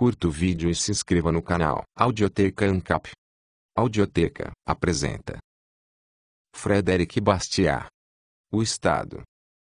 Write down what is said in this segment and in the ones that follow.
Curta o vídeo e se inscreva no canal. Audioteca Ancap. Audioteca apresenta Frederic Bastiat. O Estado.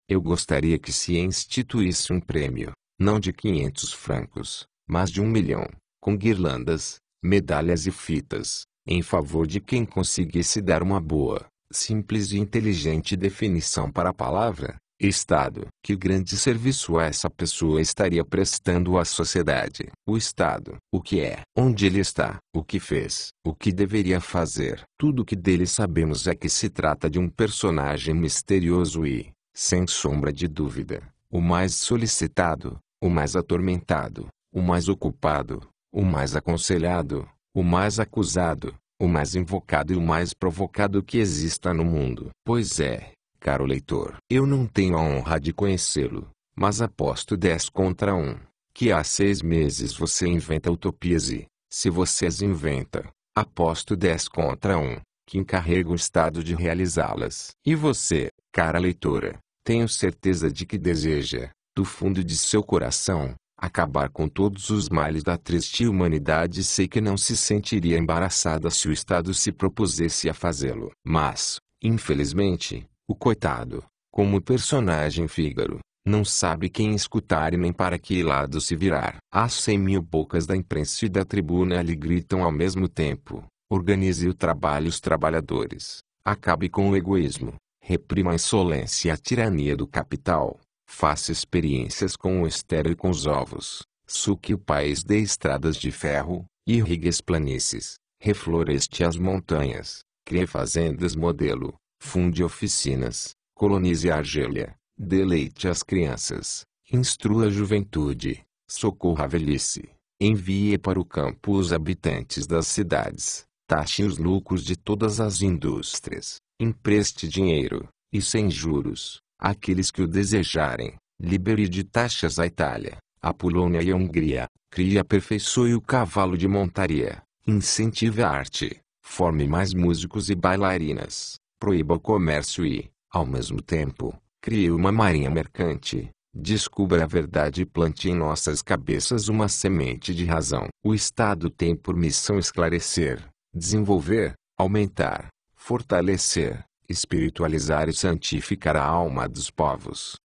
Eu gostaria que se instituísse um prêmio, não de 500 francos, mas de um milhão, com guirlandas, medalhas e fitas, em favor de quem conseguisse dar uma boa, simples e inteligente definição para a palavra Estado. Que grande serviço essa pessoa estaria prestando à sociedade? O Estado. O que é? Onde ele está? O que fez? O que deveria fazer? Tudo o que dele sabemos é que se trata de um personagem misterioso e, sem sombra de dúvida, o mais solicitado, o mais atormentado, o mais ocupado, o mais aconselhado, o mais acusado, o mais invocado e o mais provocado que exista no mundo. Pois é caro leitor, eu não tenho a honra de conhecê-lo, mas aposto 10 contra 1, que há seis meses você inventa utopias e, se você as inventa, aposto 10 contra 1, que encarrega o Estado de realizá-las. E você, cara leitora, tenho certeza de que deseja, do fundo de seu coração, acabar com todos os males da triste humanidade e sei que não se sentiria embaraçada se o Estado se propusesse a fazê-lo. Mas, infelizmente, o coitado, como o personagem Fígaro, não sabe quem escutar e nem para que lado se virar. As cem mil bocas da imprensa e da tribuna lhe gritam ao mesmo tempo. Organize o trabalho os trabalhadores. Acabe com o egoísmo. Reprima a insolência e a tirania do capital. Faça experiências com o estéreo e com os ovos. Suque o país de estradas de ferro. Irrigue as planícies. Refloreste as montanhas. Crie fazendas modelo funde oficinas, colonize a Argélia, deleite as crianças, instrua a juventude, socorra a velhice, envie para o campo os habitantes das cidades, taxe os lucros de todas as indústrias, empreste dinheiro, e sem juros, àqueles que o desejarem, libere de taxas a Itália, a Polônia e a Hungria, crie e aperfeiçoe o cavalo de montaria, incentive a arte, forme mais músicos e bailarinas, proíba o comércio e, ao mesmo tempo, crie uma marinha mercante, descubra a verdade e plante em nossas cabeças uma semente de razão. O Estado tem por missão esclarecer, desenvolver, aumentar, fortalecer, espiritualizar e santificar a alma dos povos.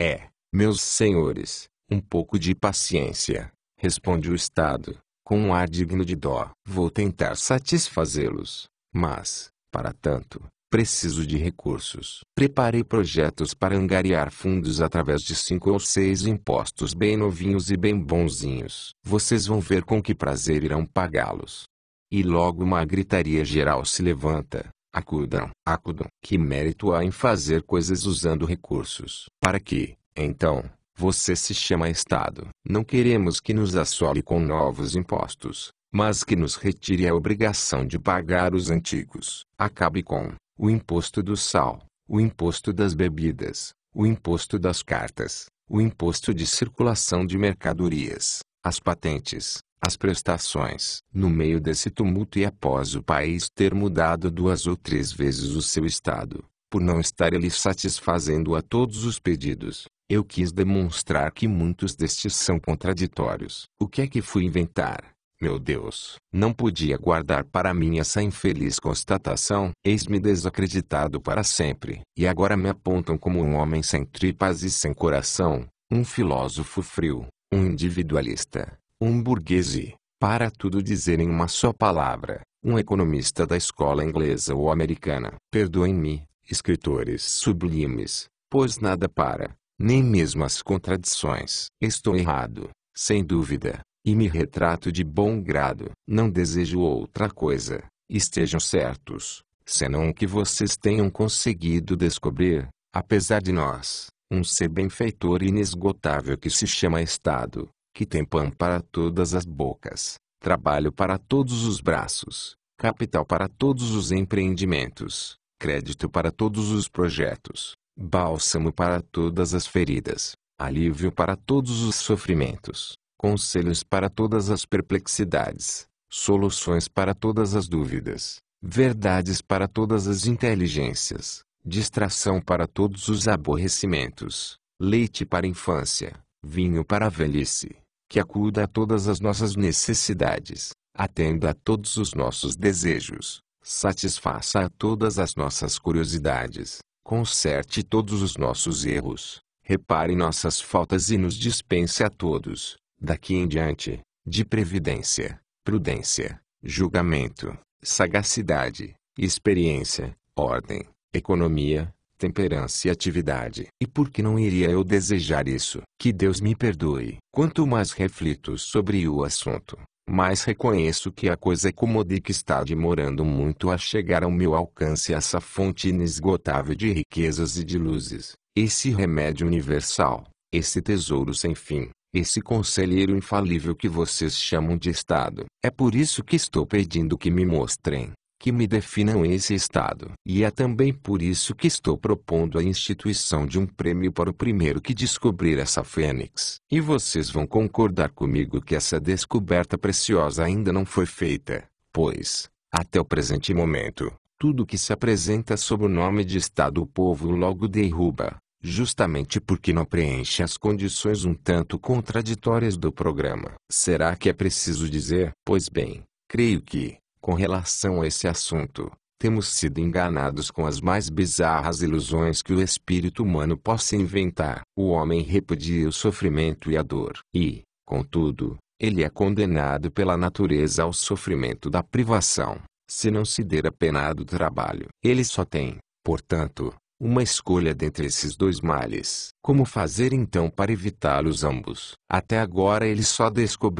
É, meus senhores, um pouco de paciência, responde o Estado, com um ar digno de dó. Vou tentar satisfazê-los, mas, para tanto, Preciso de recursos. Preparei projetos para angariar fundos através de cinco ou seis impostos bem novinhos e bem bonzinhos. Vocês vão ver com que prazer irão pagá-los. E logo uma gritaria geral se levanta. Acudam, acudam. Que mérito há em fazer coisas usando recursos? Para que, então, você se chama Estado? Não queremos que nos assole com novos impostos mas que nos retire a obrigação de pagar os antigos. Acabe com o imposto do sal, o imposto das bebidas, o imposto das cartas, o imposto de circulação de mercadorias, as patentes, as prestações. No meio desse tumulto e após o país ter mudado duas ou três vezes o seu estado, por não estar ele satisfazendo a todos os pedidos, eu quis demonstrar que muitos destes são contraditórios. O que é que fui inventar? Meu Deus, não podia guardar para mim essa infeliz constatação. Eis-me desacreditado para sempre, e agora me apontam como um homem sem tripas e sem coração, um filósofo frio, um individualista, um burguês e, para tudo dizer em uma só palavra, um economista da escola inglesa ou americana. Perdoem-me, escritores sublimes, pois nada para, nem mesmo as contradições. Estou errado, sem dúvida, e me retrato de bom grado. Não desejo outra coisa, estejam certos, senão que vocês tenham conseguido descobrir, apesar de nós, um ser benfeitor inesgotável que se chama Estado, que tem pão para todas as bocas, trabalho para todos os braços, capital para todos os empreendimentos, crédito para todos os projetos, bálsamo para todas as feridas, alívio para todos os sofrimentos, conselhos para todas as perplexidades, soluções para todas as dúvidas, verdades para todas as inteligências, distração para todos os aborrecimentos, leite para a infância, vinho para a velhice, que acuda a todas as nossas necessidades, atenda a todos os nossos desejos, satisfaça a todas as nossas curiosidades, conserte todos os nossos erros, repare nossas faltas e nos dispense a todos daqui em diante, de previdência, prudência, julgamento, sagacidade, experiência, ordem, economia, temperança e atividade. E por que não iria eu desejar isso? Que Deus me perdoe. Quanto mais reflito sobre o assunto, mais reconheço que a coisa que está demorando muito a chegar ao meu alcance essa fonte inesgotável de riquezas e de luzes, esse remédio universal, esse tesouro sem fim, esse conselheiro infalível que vocês chamam de Estado. É por isso que estou pedindo que me mostrem, que me definam esse Estado. E é também por isso que estou propondo a instituição de um prêmio para o primeiro que descobrir essa fênix. E vocês vão concordar comigo que essa descoberta preciosa ainda não foi feita, pois, até o presente momento, tudo que se apresenta sob o nome de Estado o povo logo derruba justamente porque não preenche as condições um tanto contraditórias do programa. Será que é preciso dizer? Pois bem, creio que, com relação a esse assunto, temos sido enganados com as mais bizarras ilusões que o espírito humano possa inventar. O homem repudia o sofrimento e a dor. E, contudo, ele é condenado pela natureza ao sofrimento da privação, se não se der a pena do trabalho. Ele só tem, portanto, uma escolha dentre esses dois males. Como fazer então para evitá-los ambos? Até agora ele só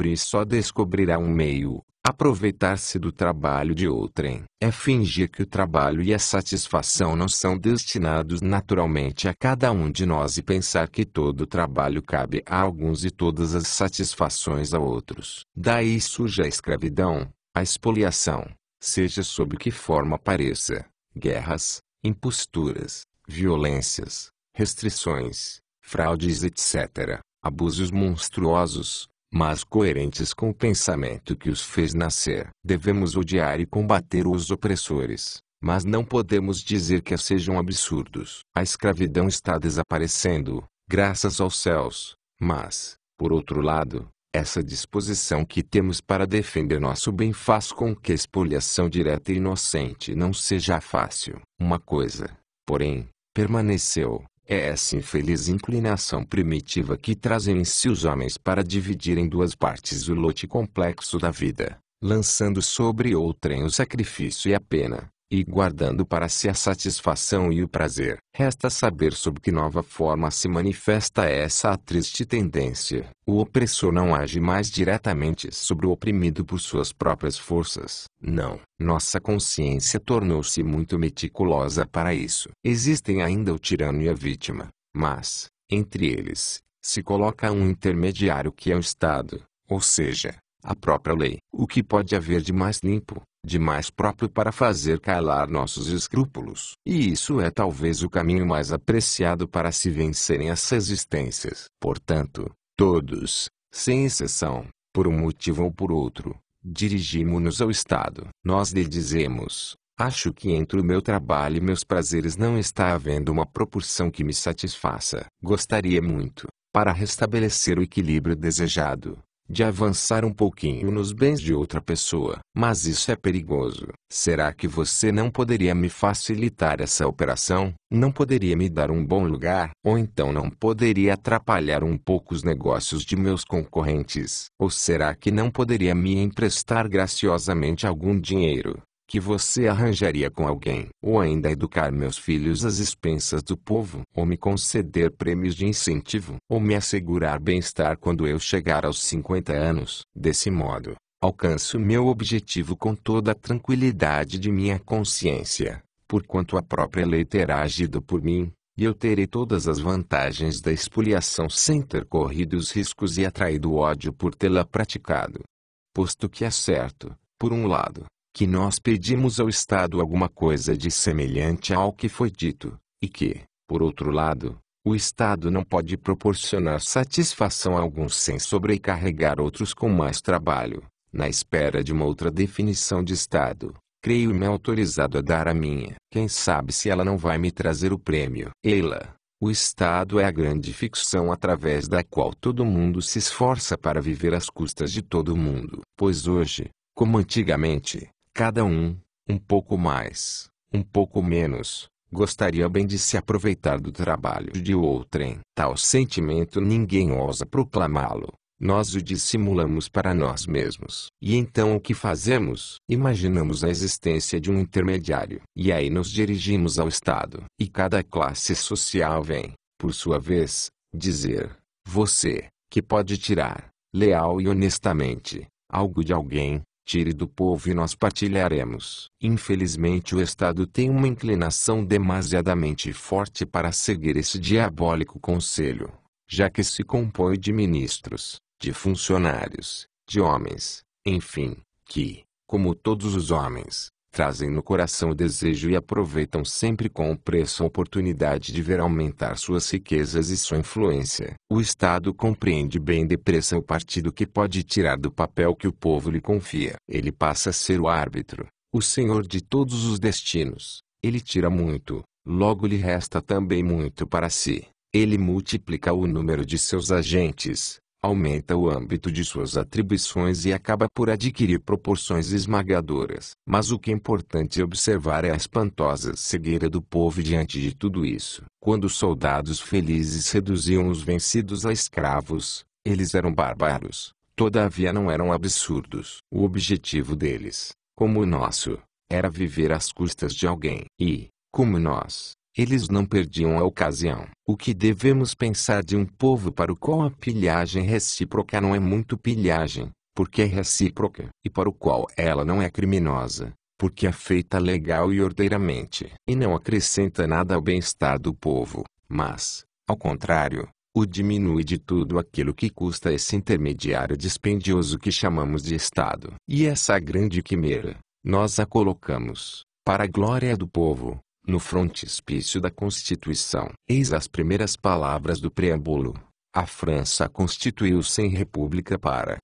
e só descobrirá um meio, aproveitar-se do trabalho de outrem. É fingir que o trabalho e a satisfação não são destinados naturalmente a cada um de nós e pensar que todo trabalho cabe a alguns e todas as satisfações a outros. Daí surge a escravidão, a expoliação, seja sob que forma apareça guerras, imposturas, violências, restrições, fraudes etc., abusos monstruosos, mas coerentes com o pensamento que os fez nascer. Devemos odiar e combater os opressores, mas não podemos dizer que sejam absurdos. A escravidão está desaparecendo, graças aos céus, mas, por outro lado, essa disposição que temos para defender nosso bem faz com que a expoliação direta e inocente não seja fácil. Uma coisa, porém, permaneceu, é essa infeliz inclinação primitiva que trazem em si os homens para dividir em duas partes o lote complexo da vida, lançando sobre outrem o sacrifício e a pena, e guardando para si a satisfação e o prazer. Resta saber sob que nova forma se manifesta essa triste tendência. O opressor não age mais diretamente sobre o oprimido por suas próprias forças. Não, nossa consciência tornou-se muito meticulosa para isso. Existem ainda o tirano e a vítima, mas, entre eles, se coloca um intermediário que é o Estado, ou seja, a própria lei. O que pode haver de mais limpo, de mais próprio para fazer calar nossos escrúpulos. E isso é talvez o caminho mais apreciado para se vencerem as existências. Portanto, todos, sem exceção, por um motivo ou por outro, dirigimos-nos ao Estado. Nós lhe dizemos, acho que entre o meu trabalho e meus prazeres não está havendo uma proporção que me satisfaça. Gostaria muito, para restabelecer o equilíbrio desejado, de avançar um pouquinho nos bens de outra pessoa, mas isso é perigoso. Será que você não poderia me facilitar essa operação? Não poderia me dar um bom lugar? Ou então não poderia atrapalhar um pouco os negócios de meus concorrentes? Ou será que não poderia me emprestar graciosamente algum dinheiro? que você arranjaria com alguém, ou ainda educar meus filhos às expensas do povo, ou me conceder prêmios de incentivo, ou me assegurar bem-estar quando eu chegar aos 50 anos. Desse modo, alcanço meu objetivo com toda a tranquilidade de minha consciência, porquanto a própria lei terá agido por mim, e eu terei todas as vantagens da expoliação sem ter corrido os riscos e atraído ódio por tê-la praticado. Posto que é certo, por um lado, que nós pedimos ao Estado alguma coisa de semelhante ao que foi dito, e que, por outro lado, o Estado não pode proporcionar satisfação a alguns sem sobrecarregar outros com mais trabalho, na espera de uma outra definição de Estado. Creio-me autorizado a dar a minha. Quem sabe se ela não vai me trazer o prêmio. Ela, o Estado é a grande ficção através da qual todo mundo se esforça para viver às custas de todo mundo. Pois hoje, como antigamente, Cada um, um pouco mais, um pouco menos, gostaria bem de se aproveitar do trabalho de outrem. Tal sentimento ninguém ousa proclamá-lo. Nós o dissimulamos para nós mesmos. E então o que fazemos? Imaginamos a existência de um intermediário. E aí nos dirigimos ao Estado. E cada classe social vem, por sua vez, dizer: Você, que pode tirar, leal e honestamente, algo de alguém, Tire do povo e nós partilharemos. Infelizmente o Estado tem uma inclinação demasiadamente forte para seguir esse diabólico conselho, já que se compõe de ministros, de funcionários, de homens, enfim, que, como todos os homens, trazem no coração o desejo e aproveitam sempre com o preço a oportunidade de ver aumentar suas riquezas e sua influência. O Estado compreende bem depressa o partido que pode tirar do papel que o povo lhe confia. Ele passa a ser o árbitro, o senhor de todos os destinos. Ele tira muito, logo lhe resta também muito para si. Ele multiplica o número de seus agentes, aumenta o âmbito de suas atribuições e acaba por adquirir proporções esmagadoras. Mas o que é importante observar é a espantosa cegueira do povo diante de tudo isso. Quando os soldados felizes reduziam os vencidos a escravos, eles eram bárbaros, todavia não eram absurdos. O objetivo deles, como o nosso, era viver às custas de alguém. E, como nós, eles não perdiam a ocasião. O que devemos pensar de um povo para o qual a pilhagem recíproca não é muito pilhagem, porque é recíproca, e para o qual ela não é criminosa, porque é feita legal e ordeiramente, e não acrescenta nada ao bem-estar do povo, mas, ao contrário, o diminui de tudo aquilo que custa esse intermediário dispendioso que chamamos de Estado. E essa grande quimera, nós a colocamos, para a glória do povo, no frontispício da Constituição. Eis as primeiras palavras do preâmbulo. A França constituiu-se em república para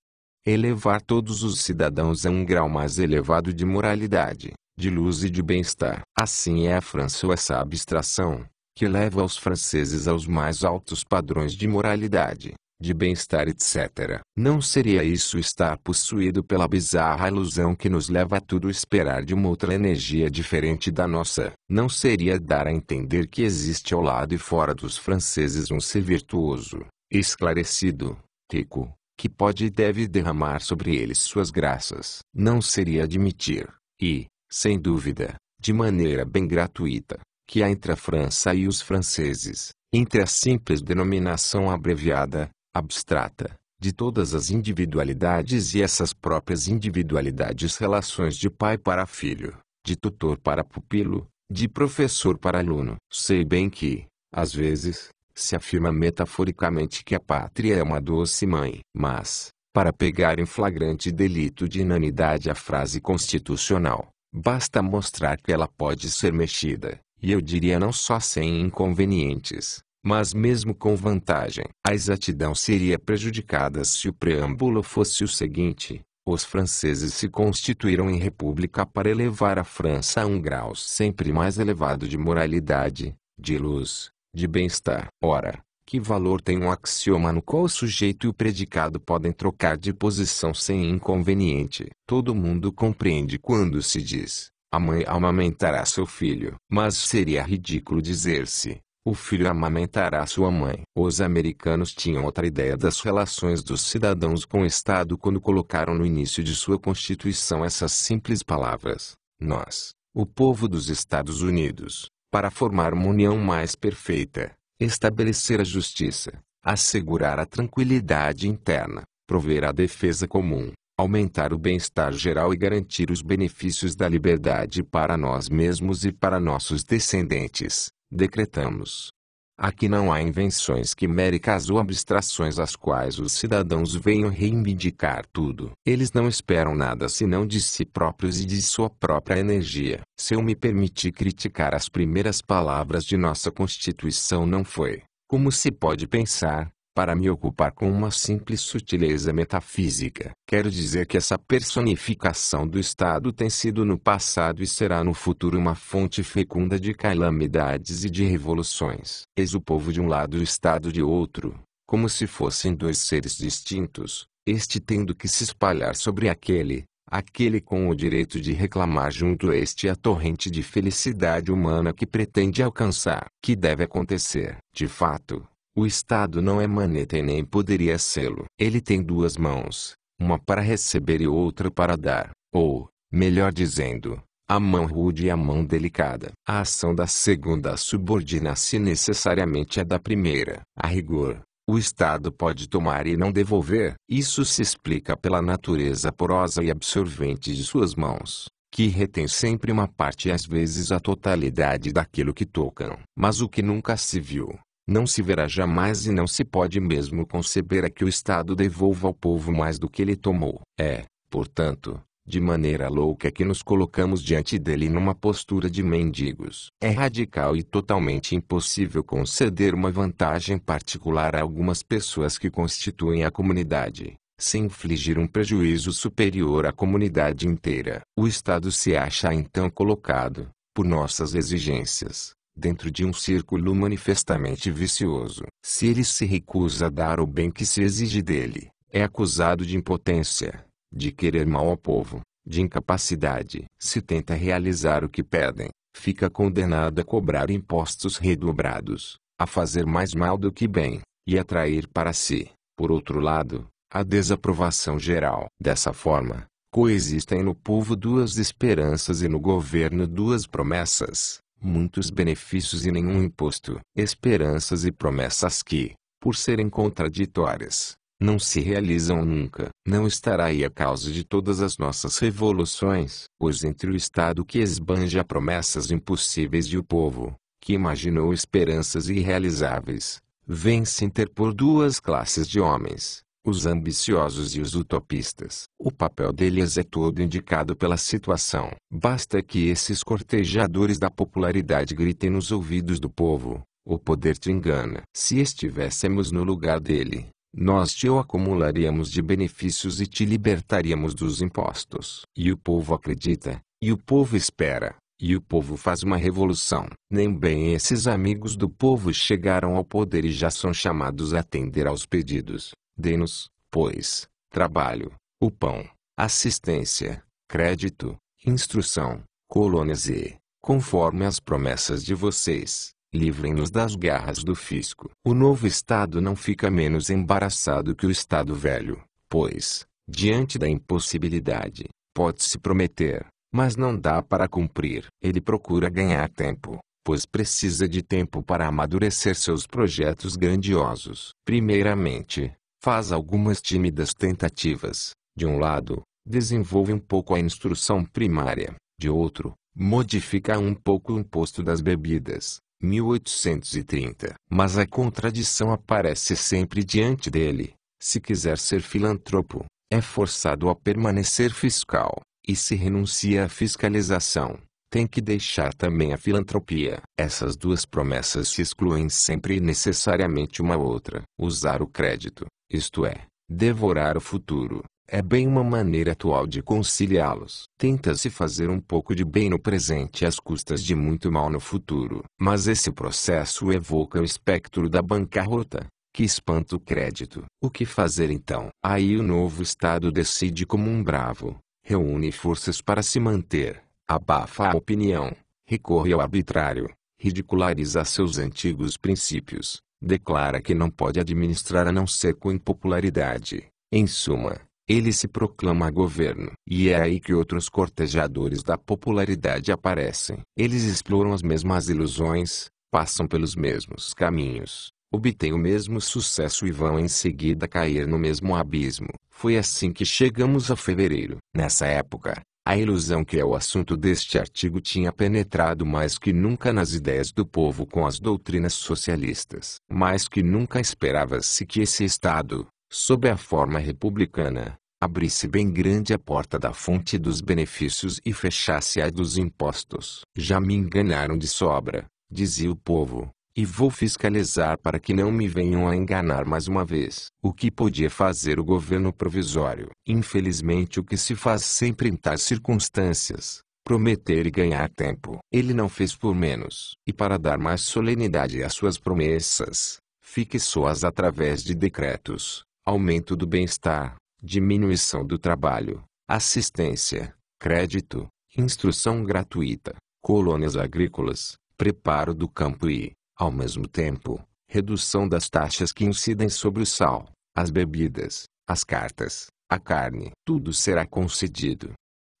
elevar todos os cidadãos a um grau mais elevado de moralidade, de luz e de bem-estar. Assim é a França ou essa abstração, que leva os franceses aos mais altos padrões de moralidade, de bem-estar etc. Não seria isso estar possuído pela bizarra ilusão que nos leva a tudo esperar de uma outra energia diferente da nossa? Não seria dar a entender que existe ao lado e fora dos franceses um ser virtuoso, esclarecido, rico, que pode e deve derramar sobre eles suas graças? Não seria admitir, e, sem dúvida, de maneira bem gratuita, que há entre a França e os franceses, entre a simples denominação abreviada, abstrata, de todas as individualidades e essas próprias individualidades relações de pai para filho, de tutor para pupilo, de professor para aluno. Sei bem que, às vezes, se afirma metaforicamente que a pátria é uma doce mãe, mas, para pegar em flagrante delito de inanidade a frase constitucional, basta mostrar que ela pode ser mexida, e eu diria não só sem inconvenientes, mas mesmo com vantagem, a exatidão seria prejudicada se o preâmbulo fosse o seguinte: os franceses se constituíram em república para elevar a França a um grau sempre mais elevado de moralidade, de luz, de bem-estar. Ora, que valor tem um axioma no qual o sujeito e o predicado podem trocar de posição sem inconveniente? Todo mundo compreende quando se diz: a mãe amamentará seu filho. Mas seria ridículo dizer-se: o filho amamentará sua mãe. Os americanos tinham outra ideia das relações dos cidadãos com o Estado quando colocaram no início de sua Constituição essas simples palavras: Nós, o povo dos Estados Unidos, para formar uma união mais perfeita, estabelecer a justiça, assegurar a tranquilidade interna, prover a defesa comum, aumentar o bem-estar geral e garantir os benefícios da liberdade para nós mesmos e para nossos descendentes, decretamos. Aqui não há invenções quiméricas ou abstrações às quais os cidadãos venham reivindicar tudo. Eles não esperam nada senão de si próprios e de sua própria energia. Se eu me permitir criticar as primeiras palavras de nossa Constituição não foi, como se pode pensar, para me ocupar com uma simples sutileza metafísica. Quero dizer que essa personificação do Estado tem sido no passado e será no futuro uma fonte fecunda de calamidades e de revoluções. Eis o povo de um lado e o Estado de outro, como se fossem dois seres distintos, este tendo que se espalhar sobre aquele, aquele com o direito de reclamar junto a este a torrente de felicidade humana que pretende alcançar. Que deve acontecer, de fato, o Estado não é maneta e nem poderia sê-lo. Ele tem duas mãos, uma para receber e outra para dar, ou, melhor dizendo, a mão rude e a mão delicada. A ação da segunda subordina-se necessariamente à é da primeira. A rigor, o Estado pode tomar e não devolver. Isso se explica pela natureza porosa e absorvente de suas mãos, que retém sempre uma parte e às vezes a totalidade daquilo que tocam. Mas o que nunca se viu, não se verá jamais e não se pode mesmo conceber a que o Estado devolva ao povo mais do que ele tomou. É, portanto, de maneira louca que nos colocamos diante dele numa postura de mendigos. É radical e totalmente impossível conceder uma vantagem particular a algumas pessoas que constituem a comunidade, sem infligir um prejuízo superior à comunidade inteira. O Estado se acha então colocado, por nossas exigências, dentro de um círculo manifestamente vicioso. Se ele se recusa a dar o bem que se exige dele, é acusado de impotência, de querer mal ao povo, de incapacidade. Se tenta realizar o que pedem, fica condenado a cobrar impostos redobrados, a fazer mais mal do que bem, e atrair para si, por outro lado, a desaprovação geral. Dessa forma, coexistem no povo duas esperanças e no governo duas promessas muitos benefícios e nenhum imposto. Esperanças e promessas que, por serem contraditórias, não se realizam nunca. Não estará aí a causa de todas as nossas revoluções, pois entre o Estado que esbanja promessas impossíveis e o povo, que imaginou esperanças irrealizáveis, vem se interpor duas classes de homens os ambiciosos e os utopistas. O papel deles é todo indicado pela situação. Basta que esses cortejadores da popularidade gritem nos ouvidos do povo: o poder te engana. Se estivéssemos no lugar dele, nós te o acumularíamos de benefícios e te libertaríamos dos impostos. E o povo acredita, e o povo espera. E o povo faz uma revolução. Nem bem esses amigos do povo chegaram ao poder e já são chamados a atender aos pedidos. Dê-nos, pois, trabalho, o pão, assistência, crédito, instrução, colônias e, conforme as promessas de vocês, livrem-nos das garras do fisco. O novo Estado não fica menos embaraçado que o Estado velho, pois, diante da impossibilidade, pode-se prometer, mas não dá para cumprir. Ele procura ganhar tempo, pois precisa de tempo para amadurecer seus projetos grandiosos. Primeiramente, Faz algumas tímidas tentativas. De um lado, desenvolve um pouco a instrução primária. De outro, modifica um pouco o imposto das bebidas. 1830. Mas a contradição aparece sempre diante dele. Se quiser ser filantropo, é forçado a permanecer fiscal, e se renuncia à fiscalização tem que deixar também a filantropia. Essas duas promessas se excluem sempre e necessariamente uma outra. Usar o crédito, isto é, devorar o futuro, é bem uma maneira atual de conciliá-los. Tenta-se fazer um pouco de bem no presente às custas de muito mal no futuro. Mas esse processo evoca o espectro da bancarrota, que espanta o crédito. O que fazer então? Aí o novo Estado decide como um bravo, reúne forças para se manter abafa a opinião, recorre ao arbitrário, ridiculariza seus antigos princípios, declara que não pode administrar a não ser com impopularidade. Em suma, ele se proclama governo. E é aí que outros cortejadores da popularidade aparecem. Eles exploram as mesmas ilusões, passam pelos mesmos caminhos, obtêm o mesmo sucesso e vão em seguida cair no mesmo abismo. Foi assim que chegamos a fevereiro. Nessa época, a ilusão que é o assunto deste artigo tinha penetrado mais que nunca nas ideias do povo com as doutrinas socialistas. Mais que nunca esperava-se que esse Estado, sob a forma republicana, abrisse bem grande a porta da fonte dos benefícios e fechasse a dos impostos. Já me enganaram de sobra, dizia o povo, e vou fiscalizar para que não me venham a enganar mais uma vez. O que podia fazer o governo provisório? Infelizmente o que se faz sempre em tais circunstâncias. Prometer e ganhar tempo. Ele não fez por menos. E para dar mais solenidade às suas promessas, fixou-as através de decretos, aumento do bem-estar, diminuição do trabalho, assistência, crédito, instrução gratuita, colônias agrícolas, preparo do campo e, ao mesmo tempo, redução das taxas que incidem sobre o sal, as bebidas, as cartas, a carne, tudo será concedido.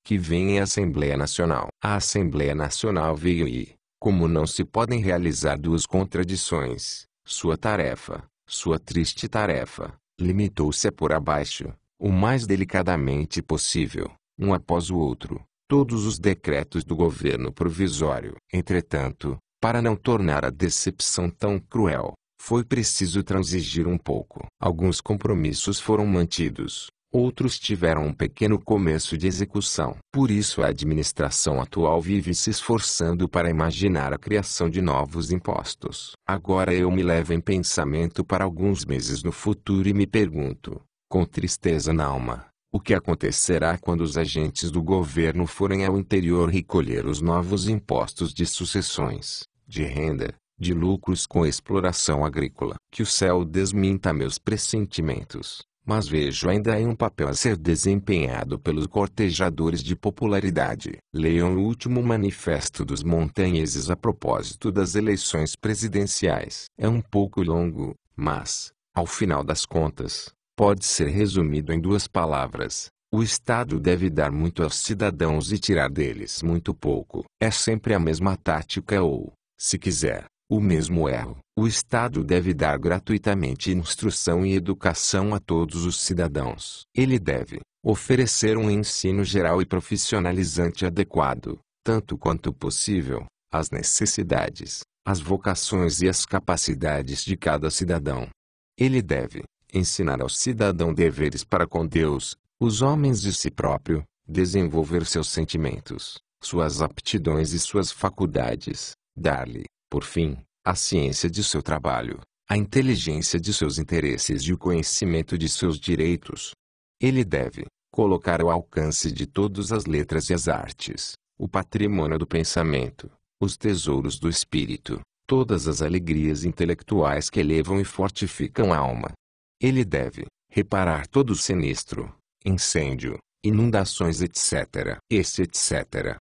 Que venha a Assembleia Nacional. A Assembleia Nacional veio e, como não se podem realizar duas contradições, sua tarefa, sua triste tarefa, limitou-se a por abaixo, o mais delicadamente possível, um após o outro, todos os decretos do governo provisório. Entretanto, para não tornar a decepção tão cruel, foi preciso transigir um pouco. Alguns compromissos foram mantidos, outros tiveram um pequeno começo de execução. Por isso a administração atual vive se esforçando para imaginar a criação de novos impostos. Agora eu me levo em pensamento para alguns meses no futuro e me pergunto, com tristeza na alma, o que acontecerá quando os agentes do governo forem ao interior recolher os novos impostos de sucessões? de renda, de lucros com exploração agrícola. Que o céu desminta meus pressentimentos, mas vejo ainda em um papel a ser desempenhado pelos cortejadores de popularidade. Leiam o último manifesto dos montanheses a propósito das eleições presidenciais. É um pouco longo, mas, ao final das contas, pode ser resumido em duas palavras. O Estado deve dar muito aos cidadãos e tirar deles muito pouco. É sempre a mesma tática ou, se quiser, o mesmo erro, o Estado deve dar gratuitamente instrução e educação a todos os cidadãos. Ele deve oferecer um ensino geral e profissionalizante adequado, tanto quanto possível, às necessidades, às vocações e às capacidades de cada cidadão. Ele deve ensinar ao cidadão deveres para com Deus, os homens e si próprio, desenvolver seus sentimentos, suas aptidões e suas faculdades, Dar-lhe, por fim, a ciência de seu trabalho, a inteligência de seus interesses e o conhecimento de seus direitos. Ele deve colocar ao alcance de todas as letras e as artes, o patrimônio do pensamento, os tesouros do espírito, todas as alegrias intelectuais que elevam e fortificam a alma. Ele deve reparar todo o sinistro, incêndio, inundações, etc. Esse etc.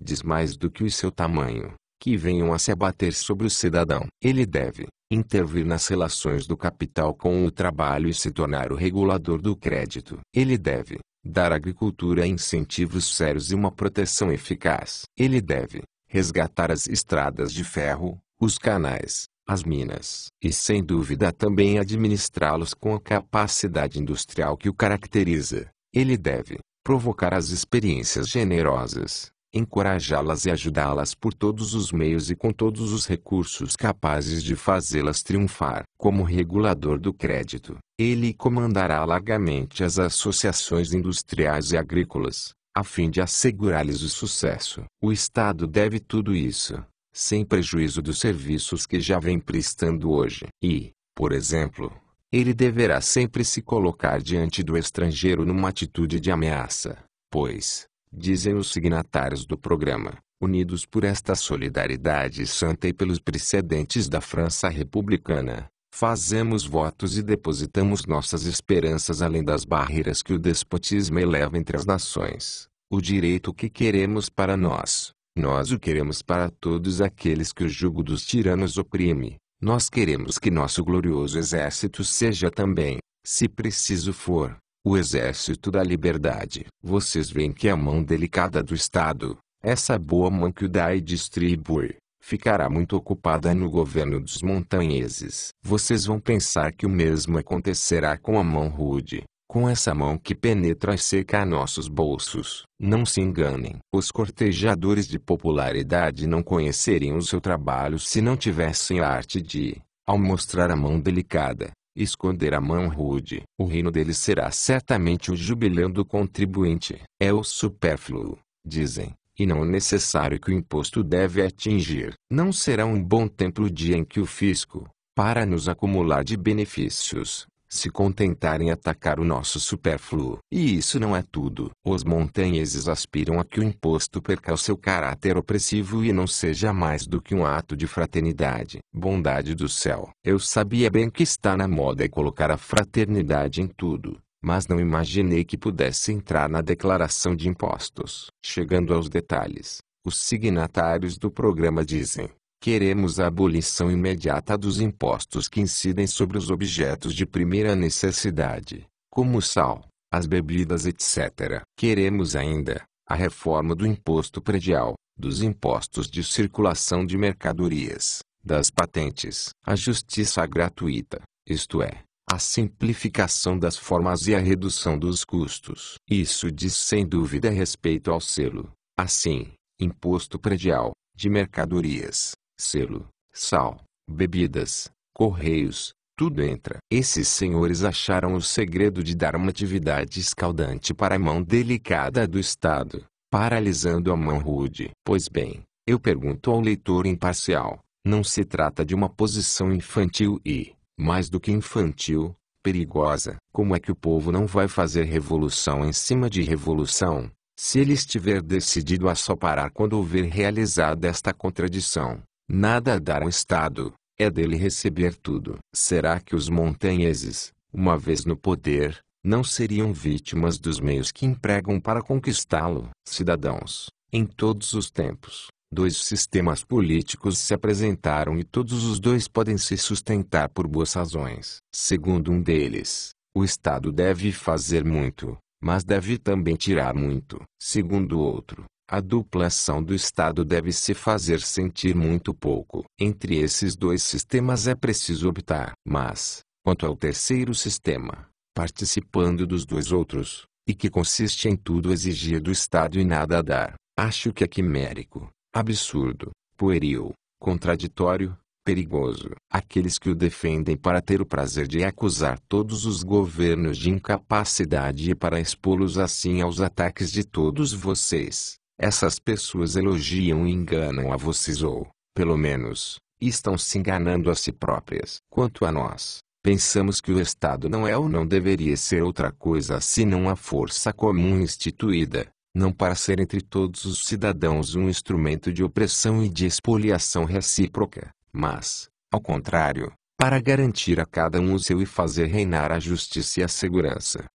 Diz mais do que o seu tamanho, que venham a se abater sobre o cidadão. Ele deve intervir nas relações do capital com o trabalho e se tornar o regulador do crédito. Ele deve dar à agricultura incentivos sérios e uma proteção eficaz. Ele deve resgatar as estradas de ferro, os canais, as minas, e sem dúvida também administrá-los com a capacidade industrial que o caracteriza. Ele deve provocar as experiências generosas, encorajá-las e ajudá-las por todos os meios e com todos os recursos capazes de fazê-las triunfar. Como regulador do crédito, ele comandará largamente as associações industriais e agrícolas, a fim de assegurar-lhes o sucesso. O Estado deve tudo isso, sem prejuízo dos serviços que já vem prestando hoje. E, por exemplo, ele deverá sempre se colocar diante do estrangeiro numa atitude de ameaça, pois, dizem os signatários do programa, unidos por esta solidariedade santa e pelos precedentes da França republicana, fazemos votos e depositamos nossas esperanças além das barreiras que o despotismo eleva entre as nações. O direito que queremos para nós, nós o queremos para todos aqueles que o jugo dos tiranos oprime. Nós queremos que nosso glorioso exército seja também, se preciso for, o exército da liberdade. Vocês veem que a mão delicada do Estado, essa boa mão que o dá e distribui, ficará muito ocupada no governo dos montanheses. Vocês vão pensar que o mesmo acontecerá com a mão rude, com essa mão que penetra e seca nossos bolsos. Não se enganem. Os cortejadores de popularidade não conheceriam o seu trabalho se não tivessem a arte de, ao mostrar a mão delicada, esconder a mão rude. O reino deles será certamente o jubileu do contribuinte. É o supérfluo, dizem, e não o necessário que o imposto deve atingir. Não será um bom templo o dia em que o fisco, para nos acumular de benefícios, se contentar em atacar o nosso supérfluo. E isso não é tudo. Os montanheses aspiram a que o imposto perca o seu caráter opressivo e não seja mais do que um ato de fraternidade. Bondade do céu. Eu sabia bem que está na moda colocar a fraternidade em tudo. Mas não imaginei que pudesse entrar na declaração de impostos. Chegando aos detalhes, os signatários do programa dizem Queremos a abolição imediata dos impostos que incidem sobre os objetos de primeira necessidade, como o sal, as bebidas, etc. Queremos ainda a reforma do imposto predial, dos impostos de circulação de mercadorias, das patentes, a justiça gratuita, isto é, a simplificação das formas e a redução dos custos. Isso diz sem dúvida respeito ao selo, assim, imposto predial, de mercadorias, selo, sal, bebidas, correios, tudo entra. Esses senhores acharam o segredo de dar uma atividade escaldante para a mão delicada do Estado, paralisando a mão rude. Pois bem, eu pergunto ao leitor imparcial, não se trata de uma posição infantil e, mais do que infantil, perigosa. Como é que o povo não vai fazer revolução em cima de revolução, se ele estiver decidido a só parar quando houver realizada esta contradição? Nada a dar ao Estado, é dele receber tudo. Será que os montanheses, uma vez no poder, não seriam vítimas dos meios que empregam para conquistá-lo? Cidadãos, em todos os tempos, dois sistemas políticos se apresentaram e todos os dois podem se sustentar por boas razões. Segundo um deles, o Estado deve fazer muito, mas deve também tirar muito. Segundo outro, a duplação do estado deve se fazer sentir muito pouco. Entre esses dois sistemas é preciso optar. Mas, quanto ao terceiro sistema, participando dos dois outros, e que consiste em tudo exigir do Estado e nada a dar, acho que é quimérico, absurdo, pueril, contraditório, perigoso. Aqueles que o defendem para ter o prazer de acusar todos os governos de incapacidade e para expô-los assim aos ataques de todos vocês, essas pessoas elogiam e enganam a vocês ou, pelo menos, estão se enganando a si próprias. Quanto a nós, pensamos que o Estado não é ou não deveria ser outra coisa senão a força comum instituída, não para ser entre todos os cidadãos um instrumento de opressão e de expoliação recíproca, mas, ao contrário, para garantir a cada um o seu e fazer reinar a justiça e a segurança.